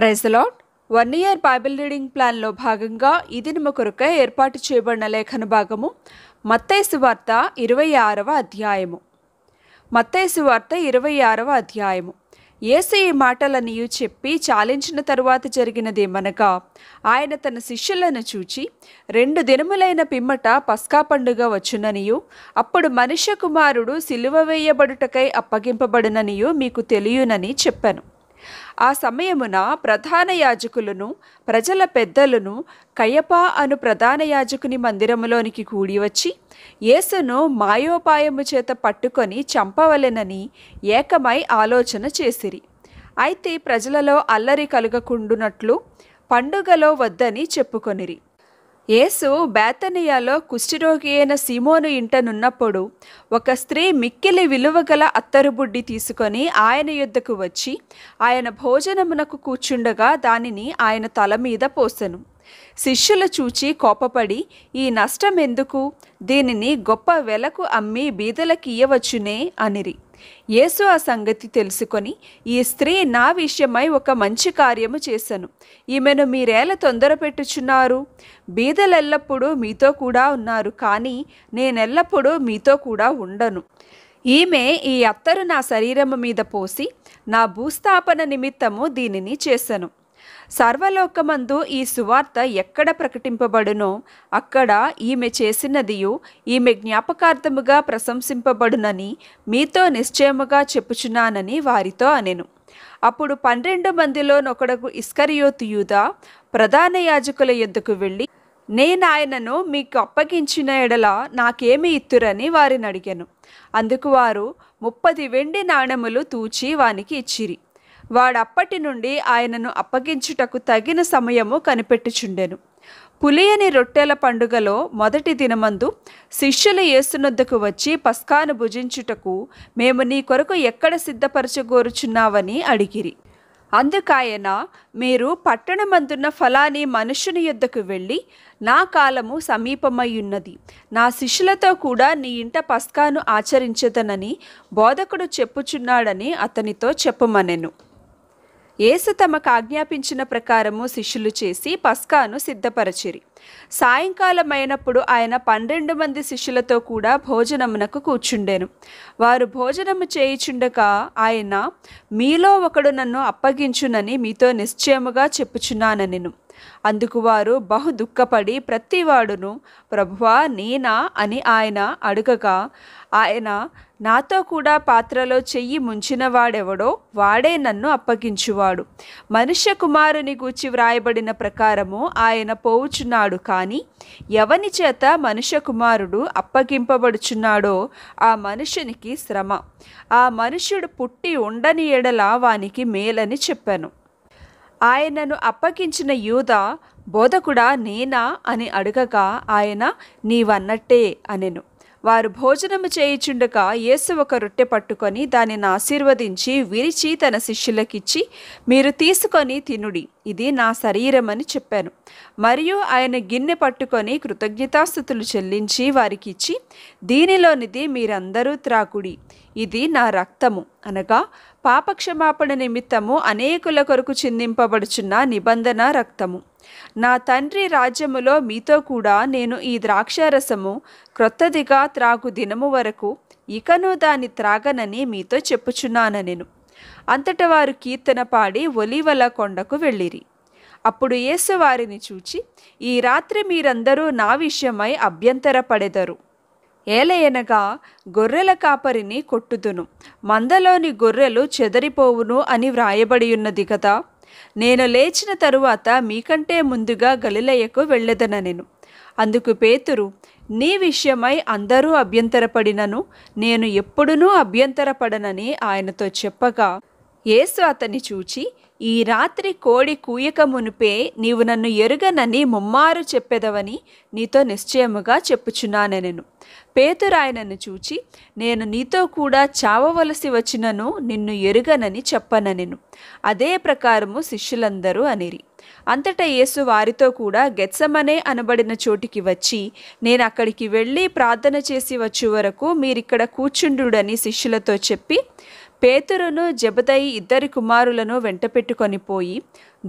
allot one year bible reading ప్లాన్లో భాగంగా ఇది నిమకొరకై ఏర్పాటు చేయబడిన లేఖన భాగము మత్తేసు వార్త ఇరవై ఆరవ అధ్యాయము మత్తేసు వార్త ఇరవై ఆరవ అధ్యాయము ఏసు ఈ మాటలనియు చెప్పి చాలించిన తరువాత జరిగినదేమనగా ఆయన తన శిష్యులను చూచి రెండు దినములైన పిమ్మట పస్కా పండుగ వచ్చుననియు అప్పుడు మనుష్య కుమారుడు సిలువ వేయబడుటకై అప్పగింపబడిననియు మీకు తెలియనని చెప్పాను ఆ సమయమున ప్రధాన యాజకులను ప్రజల పెద్దలను కయప అను ప్రధాన యాజకుని మందిరములోనికి కూడివచ్చి యేసును మాయోపాయము చేత పట్టుకొని చంపవలెనని ఏకమై ఆలోచన చేసిరి అయితే ప్రజలలో అల్లరి కలుగకుండునట్లు పండుగలో వద్దని చెప్పుకొనిరి యేసు బేతనియాలో కుష్ఠిరోగి అయిన సిమోను ఇంటనున్నప్పుడు ఒక స్త్రీ మిక్కిలి విలువగల అత్తరుబుడ్డి తీసుకొని ఆయన యుద్ధకు వచ్చి ఆయన భోజనమునకు కూర్చుండగా దానిని ఆయన తల మీద పోసెను శిష్యులు చూచి కోపపడి ఈ నష్టం ఎందుకు దీనిని గొప్ప వెలకు అమ్మి బీదలకియ్యవచ్చునే అనిరి యేసు ఆ సంగతి తెలుసుకొని ఈ స్త్రీ నా విషయమై ఒక మంచి కార్యము చేశాను ఈమెను మీరేళ తొందర పెట్టుచున్నారు బీదలెల్లప్పుడూ మీతో కూడా ఉన్నారు కానీ నేనెల్లప్పుడూ మీతో కూడా ఉండను ఈమె ఈ అత్తరు నా శరీరము మీద పోసి నా భూస్థాపన నిమిత్తము దీనిని చేశాను సర్వలోకమందు ఈ సువార్త ఎక్కడ ప్రకటింపబడునో అక్కడ ఈమె చేసినదియు ఈమె జ్ఞాపకార్థముగా ప్రశంసింపబడునని మీతో నిశ్చయముగా చెప్పుచున్నానని వారితో అనెను అప్పుడు పన్నెండు మందిలోనొకడకు ఇస్కరియోతు యూదా ప్రధాన యాజకుల ఎద్దుకు వెళ్ళి నేనాయనను మీకు అప్పగించిన ఎడల నాకేమి ఇత్తురని వారిని అడిగాను అందుకు వారు ముప్పది వెండి నాణములు తూచి వానికి ఇచ్చిరి వాడప్పటి నుండి ఆయనను అప్పగించుటకు తగిన సమయము కనిపెట్టుచుండెను పులియని రొట్టెల పండుగలో మొదటి దినమందు శిష్యుల యేసునొద్దకు వచ్చి పస్కాను భుజించుటకు మేము నీ కొరకు ఎక్కడ సిద్ధపరచగోరుచున్నావని అడిగిరి అందుకాయన మీరు పట్టణమందున్న ఫలాని మనుషుని యుద్ధకు వెళ్ళి నా కాలము సమీపమయ్యున్నది నా శిష్యులతో కూడా నీ ఇంట పస్కాను ఆచరించదనని బోధకుడు చెప్పుచున్నాడని అతనితో చెప్పమనెను యేసు తమకు ఆజ్ఞాపించిన ప్రకారము శిష్యులు చేసి పస్కాను సిద్ధపరచిరి సాయంకాలం అయినప్పుడు ఆయన పన్నెండు మంది శిష్యులతో కూడా భోజనమునకు కూర్చుండెను వారు భోజనము చేయిచుండగా ఆయన మీలో ఒకడు నన్ను అప్పగించునని మీతో నిశ్చయముగా చెప్పుచున్నానెను అందుకు వారు బహు దుఃఖపడి ప్రతివాడును ప్రభువా నేనా అని ఆయన అడుగగా ఆయన నాతో కూడా పాత్రలో చెయ్యి ముంచినవాడెవడో వాడే నన్ను అప్పగించువాడు మనుష్య కుమారుని గూర్చి వ్రాయబడిన ప్రకారము ఆయన పోవుచున్నాడు కానీ ఎవని చేత మనుష్య కుమారుడు అప్పగింపబడుచున్నాడో ఆ మనుషునికి శ్రమ ఆ మనుష్యుడు పుట్టి ఉండని ఎడల వానికి మేలని చెప్పాను ఆయనను అప్పగించిన యూద బోధకుడా నేనా అని అడగగా ఆయన నీవన్నట్టే అనెను వారు భోజనము చేయుచుండగా యేసు ఒక రొట్టె పట్టుకొని దానిని ఆశీర్వదించి విరిచి తన శిష్యులకిచ్చి మీరు తీసుకొని తినుడి ఇది నా శరీరం అని చెప్పాను మరియు ఆయన గిన్నె పట్టుకొని కృతజ్ఞతాస్థుతులు చెల్లించి వారికి ఇచ్చి దీనిలోనిది మీరందరూ త్రాకుడి ఇది నా రక్తము అనగా పాపక్షమాపణ నిమిత్తము అనేకుల కొరకు చిందింపబడుచున్న నిబంధన రక్తము నా తండ్రి రాజ్యములో మీతో కూడా నేను ఈ ద్రాక్షారసము క్రొత్తదిగా త్రాగు దినము వరకు ఇకను దాన్ని త్రాగనని మీతో చెప్పుచున్నాన నేను అంతట వారు కీర్తన పాడి ఒలివల కొండకు వెళ్ళిరి అప్పుడు యేసు వారిని చూచి ఈ రాత్రి మీరందరూ నా విషయమై అభ్యంతరపడెదరు ఏలయనగా గొర్రెల కాపరిని కొట్టుదును మందలోని గొర్రెలు చెదరిపోవును అని వ్రాయబడి ఉన్నది కదా నేను లేచిన తరువాత మీకంటే ముందుగా గలిలయ్యకు వెళ్ళదన నేను అందుకు పేతురు నీ విషయమై అందరూ అభ్యంతరపడినను నేను ఎప్పుడునూ అభ్యంతరపడనని ఆయనతో చెప్పగా యేసు అతని చూచి ఈ రాత్రి కోడి కూయక మునిపే నీవు నన్ను ఎరుగనని ముమ్మారు చెప్పెదవని నీతో నిశ్చయముగా చెప్పుచున్నానెను పేతురాయనను చూచి నేను నీతో కూడా చావవలసి వచ్చినను నిన్ను ఎరుగనని చెప్పనెను అదే ప్రకారము శిష్యులందరూ అనిరి అంతటా యేసు వారితో కూడా గెత్సమనే అనబడిన చోటికి వచ్చి నేను అక్కడికి వెళ్ళి ప్రార్థన చేసి వచ్చే వరకు మీరిక్కడ కూర్చుండుడని శిష్యులతో చెప్పి పేతురును జబదయి ఇద్దరి కుమారులను వెంటపెట్టుకొని పోయి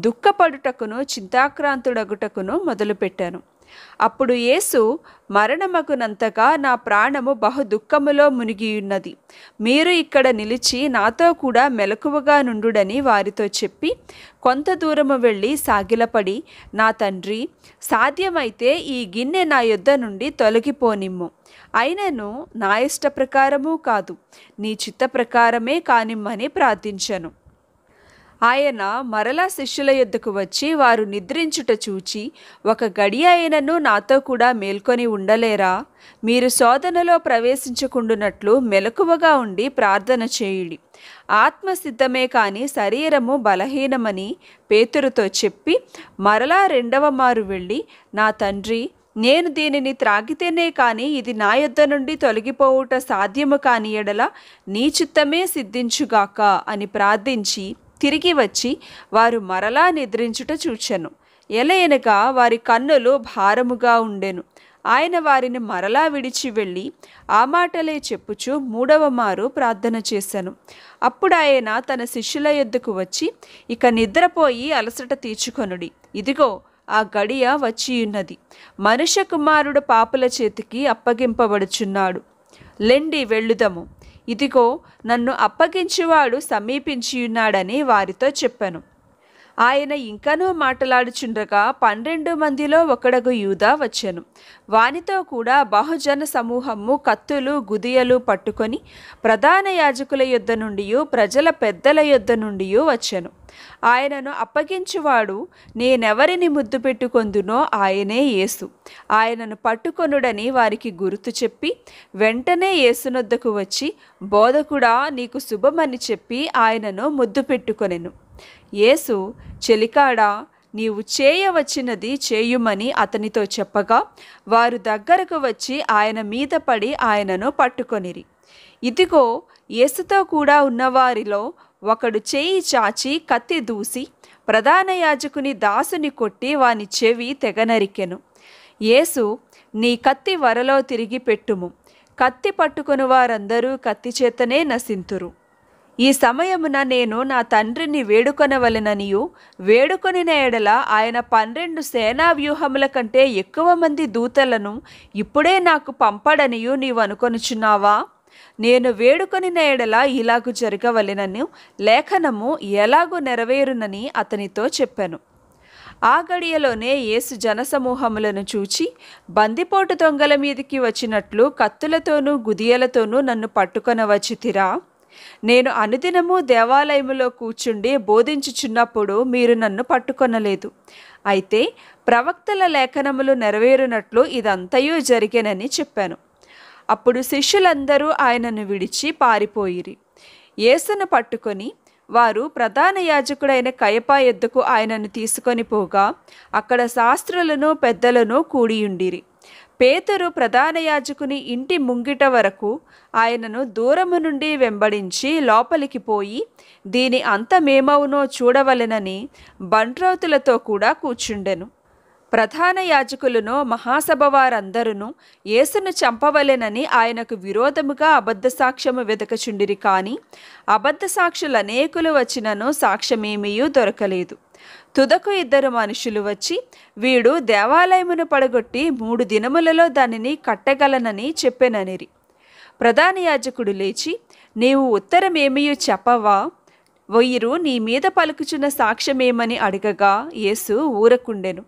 దుఃఖపడుటకును చింతాక్రాంతుడగుటకును మొదలుపెట్టాను అప్పుడు యేసు మరణమగునంతగా నా ప్రాణము బహు దుఃఖములో మునిగియున్నది మీరు ఇక్కడ నిలిచి నాతో కూడా మెలకువగా నుండుడని వారితో చెప్పి కొంత దూరము వెళ్ళి సాగిలపడి నా తండ్రి సాధ్యమైతే ఈ గిన్నె నా యుద్ధ నుండి తొలగిపోనిమ్ము అయినను నా ఇష్ట ప్రకారము కాదు నీ చిత్త ప్రకారమే కానిమ్మని ప్రార్థించను ఆయన మరలా శిష్యుల యొద్దకు వచ్చి వారు నిద్రించుట చూచి ఒక గడి ఆయనను నాతో కూడా మేల్కొని ఉండలేరా మీరు శోధనలో ప్రవేశించకుండానట్లు మెలకువగా ఉండి ప్రార్థన చేయుడి ఆత్మ సిద్ధమే కాని శరీరము బలహీనమని పేతురుతో చెప్పి మరలా రెండవ మారు వెళ్ళి నా తండ్రి నేను దీనిని త్రాగితేనే కానీ ఇది నా యొద్ద నుండి తొలగిపోవుట సాధ్యము కాని ఎడల నీ చిత్తమే సిద్ధించుగాక అని ప్రార్థించి తిరిగి వచ్చి వారు మరలా నిద్రించుట చూచెను ఎలయనక వారి కన్నులు భారముగా ఉండెను ఆయన వారిని మరలా విడిచి వెళ్ళి ఆ మాటలే చెప్పుచు మూడవ మారు ప్రార్థన చేశాను అప్పుడు ఆయన తన శిష్యుల యొద్దకు వచ్చి ఇక నిద్రపోయి అలసట తీర్చుకొనుడి ఇదిగో ఆ గడియ వచ్చియున్నది మనుష్య కుమారుడు పాపుల చేతికి అప్పగింపబడుచున్నాడు లెండి వెళ్ళుదము ఇదిగో నన్ను అప్పగించువాడు సమీపించియున్నాడని వారితో చెప్పాను ఆయన ఇంకనూ మాట్లాడుచుండగా పన్నెండు మందిలో ఒకడగు యూదా వచ్చెను వానితో కూడా బహుజన సమూహము కత్తులు గుదియలు పట్టుకొని ప్రధాన యాజకుల యుద్ధ నుండి ప్రజల పెద్దల యుద్ధ నుండి వచ్చెను ఆయనను అప్పగించువాడు నేనెవరిని ముద్దు పెట్టుకొందునో ఆయనే యేసు ఆయనను పట్టుకొనుడని వారికి గుర్తు చెప్పి వెంటనే యేసునొద్దకు వచ్చి బోధకుడా నీకు శుభమని చెప్పి ఆయనను ముద్దు పెట్టుకొనెను యేసు చెలికాడా నీవు చేయవచ్చినది చేయుమని అతనితో చెప్పగా వారు దగ్గరకు వచ్చి ఆయన మీద పడి ఆయనను పట్టుకొనిరి ఇదిగో యేసుతో కూడా ఉన్నవారిలో ఒకడు చేయి చాచి కత్తి దూసి ప్రధాన యాజకుని దాసుని కొట్టి వాని చెవి తెగనరికెను యేసు నీ కత్తి వరలో తిరిగి పెట్టుము కత్తి పట్టుకుని వారందరూ కత్తి చేతనే నసింతురు ఈ సమయమున నేను నా తండ్రిని వేడుకొనవలెననియు వేడుకొనిన ఎడల ఆయన పన్నెండు సేనా వ్యూహముల కంటే ఎక్కువ మంది దూతలను ఇప్పుడే నాకు పంపడనియు నీవు అనుకొనుచున్నావా నేను వేడుకొనిన ఎడల ఇలాగు జరగవలెనని లేఖనము ఎలాగూ నెరవేరునని అతనితో చెప్పాను ఆ గడియలోనే యేసు జనసమూహములను చూచి బందిపోటు దొంగల మీదకి వచ్చినట్లు కత్తులతోనూ గుదియలతోనూ నన్ను పట్టుకొనవచ్చితిరా నేను అనుదినము దేవాలయములో కూర్చుండి బోధించుచున్నప్పుడు మీరు నన్ను పట్టుకొనలేదు అయితే ప్రవక్తల లేఖనములు నెరవేరినట్లు ఇదంతయూ జరిగేనని చెప్పాను అప్పుడు శిష్యులందరూ ఆయనను విడిచి పారిపోయిరి యేసును పట్టుకొని వారు ప్రధాన యాజకుడైన కయపా ఎద్దుకు ఆయనను తీసుకొని పోగా అక్కడ శాస్త్రులను పెద్దలను కూడియుండిరి పేతురు ప్రధాన యాజకుని ఇంటి ముంగిట వరకు ఆయనను దూరము నుండి వెంబడించి లోపలికి పోయి దీని అంతమేమవునో చూడవలెనని బంట్రౌతులతో కూడా కూర్చుండెను ప్రధాన యాజకులను మహాసభ వారందరూ యేసును చంపవలెనని ఆయనకు విరోధముగా అబద్ధ సాక్ష్యము వెదకచుండిరి కానీ అబద్ధ సాక్షులు అనేకులు వచ్చినను సాక్ష్యమేమీయూ దొరకలేదు తుదకు ఇద్దరు మనుషులు వచ్చి వీడు దేవాలయమును పడగొట్టి మూడు దినములలో దానిని కట్టగలనని చెప్పెననిరి ప్రధాన యాజకుడు లేచి నీవు ఉత్తరమేమియు చెప్పవా వొయ్యిరు నీ మీద పలుకుచున్న సాక్ష్యమేమని అడగగా యేసు ఊరకుండెను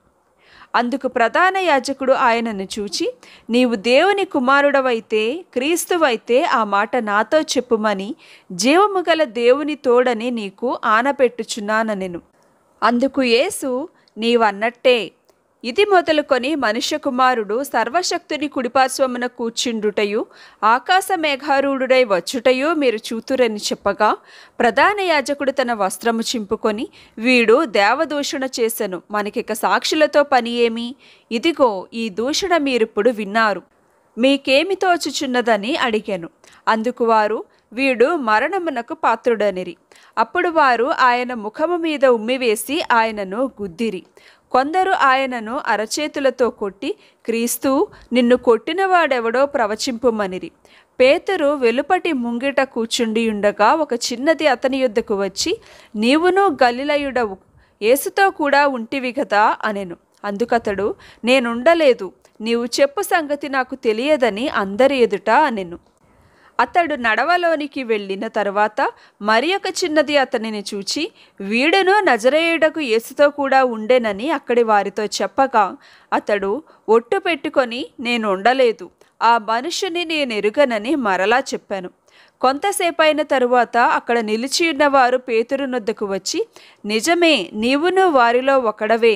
అందుకు ప్రధాన యాజకుడు ఆయనను చూచి నీవు దేవుని కుమారుడవైతే క్రీస్తువైతే ఆ మాట నాతో చెప్పుమని జీవము గల దేవుని తోడని నీకు ఆనపెట్టుచున్నానెను అందుకు యేసు నీవన్నట్టే ఇది మొదలుకొని మనుష్య కుమారుడు సర్వశక్తుని కుడిపార్శ్వమున కూర్చుండుటయు ఆకాశ మేఘారూఢుడై వచ్చుటయు మీరు చూతురని చెప్పగా ప్రధాన యాజకుడు తన వస్త్రము చింపుకొని వీడు దేవదూషణ చేశను మనకిక సాక్షులతో పని ఏమి ఇదిగో ఈ దూషణ మీరిప్పుడు విన్నారు మీకేమి తోచుచున్నదని అడిగాను అందుకు వారు వీడు మరణమునకు పాత్రుడనిరి అప్పుడు వారు ఆయన ముఖము మీద ఉమ్మివేసి ఆయనను గుద్దిరి కొందరు ఆయనను అరచేతులతో కొట్టి క్రీస్తు నిన్ను కొట్టిన వాడెవడో ప్రవచింపుమనిరి పేతురు వెలుపటి ముంగిట కూర్చుండి ఉండగా ఒక చిన్నది అతని యుద్ధకు వచ్చి నీవును గలిలయుడవు ఏసుతో కూడా ఉంటివి కదా అనెను అందుకతడు నేనుండలేదు నీవు చెప్పు సంగతి నాకు తెలియదని అందరి ఎదుట అనెను అతడు నడవలోనికి వెళ్ళిన తరువాత మరి ఒక చిన్నది అతనిని చూచి వీడను నజరేయుడకు యేసుతో కూడా ఉండేనని అక్కడి వారితో చెప్పగా అతడు ఒట్టు పెట్టుకొని నేను ఉండలేదు ఆ మనుషుని నేను ఎరుగనని మరలా చెప్పాను కొంతసేపు అయిన తరువాత అక్కడ నిలిచి ఉన్నవారు పేతురునొద్దకు వచ్చి నిజమే నీవును వారిలో ఒకడవే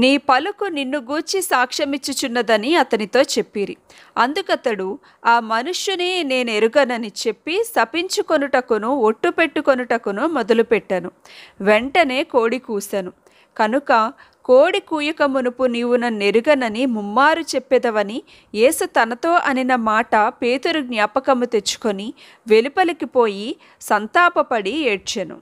నీ పలుకు నిన్ను గూర్చి సాక్ష్యమిచ్చుచున్నదని అతనితో చెప్పిరి అందుకతడు ఆ మనుష్యుని నేను ఎరుగనని చెప్పి శపించుకొనుటకును ఒట్టు పెట్టుకొనుటకును మొదలుపెట్టను వెంటనే కోడి కూశాను కనుక కోడి కూయక మునుపు నీవు ఎరుగనని ముమ్మారు చెప్పెదవని యేసు తనతో అనిన మాట పేతురు జ్ఞాపకము తెచ్చుకొని వెలుపలికి పోయి సంతాపపడి ఏడ్చెను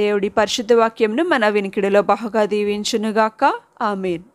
దేవుడి పరిశుద్ధ వాక్యంను మన వినికిడిలో బహుగా దీవించునుగాక ఆమెన్